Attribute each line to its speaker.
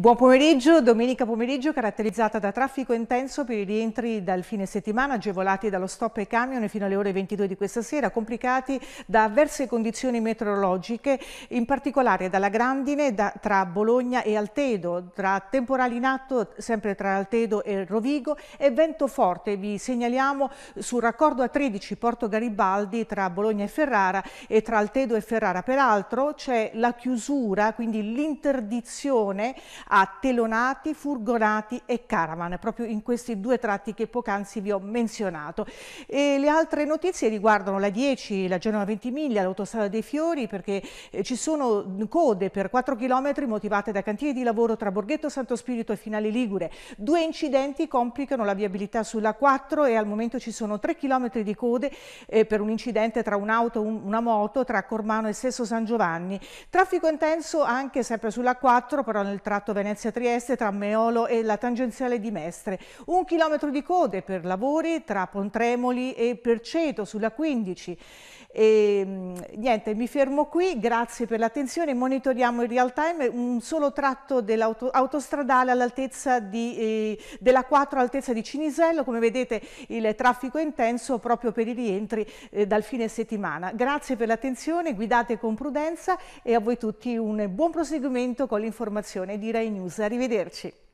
Speaker 1: Buon pomeriggio, domenica pomeriggio caratterizzata da traffico intenso per i rientri dal fine settimana agevolati dallo stop ai camion fino alle ore 22 di questa sera, complicati da avverse condizioni meteorologiche, in particolare dalla grandine da, tra Bologna e Altedo, tra temporali in atto sempre tra Altedo e Rovigo e vento forte, vi segnaliamo sul raccordo a 13 Porto Garibaldi tra Bologna e Ferrara e tra Altedo e Ferrara. Peraltro c'è la chiusura, quindi l'interdizione a telonati, furgonati e caravan, proprio in questi due tratti che poc'anzi vi ho menzionato. E le altre notizie riguardano la 10, la Genova Ventimiglia, l'autostrada dei Fiori, perché eh, ci sono code per 4 km motivate da cantieri di lavoro tra Borghetto Santo Spirito e Finale Ligure. Due incidenti complicano la viabilità sulla 4 e al momento ci sono 3 km di code eh, per un incidente tra un'auto e una moto tra Cormano e Sesso San Giovanni. Traffico intenso anche sempre sulla 4, però nel tratto Venezia-Trieste tra Meolo e la tangenziale di Mestre. Un chilometro di code per lavori tra Pontremoli e Perceto sulla 15. E, ehm, niente, mi fermo qui, grazie per l'attenzione, monitoriamo in real time un solo tratto dell'autostradale all'altezza eh, della 4 all'altezza di Cinisello, come vedete il traffico è intenso proprio per i rientri eh, dal fine settimana. Grazie per l'attenzione, guidate con prudenza e a voi tutti un buon proseguimento con l'informazione, direi News. Arrivederci.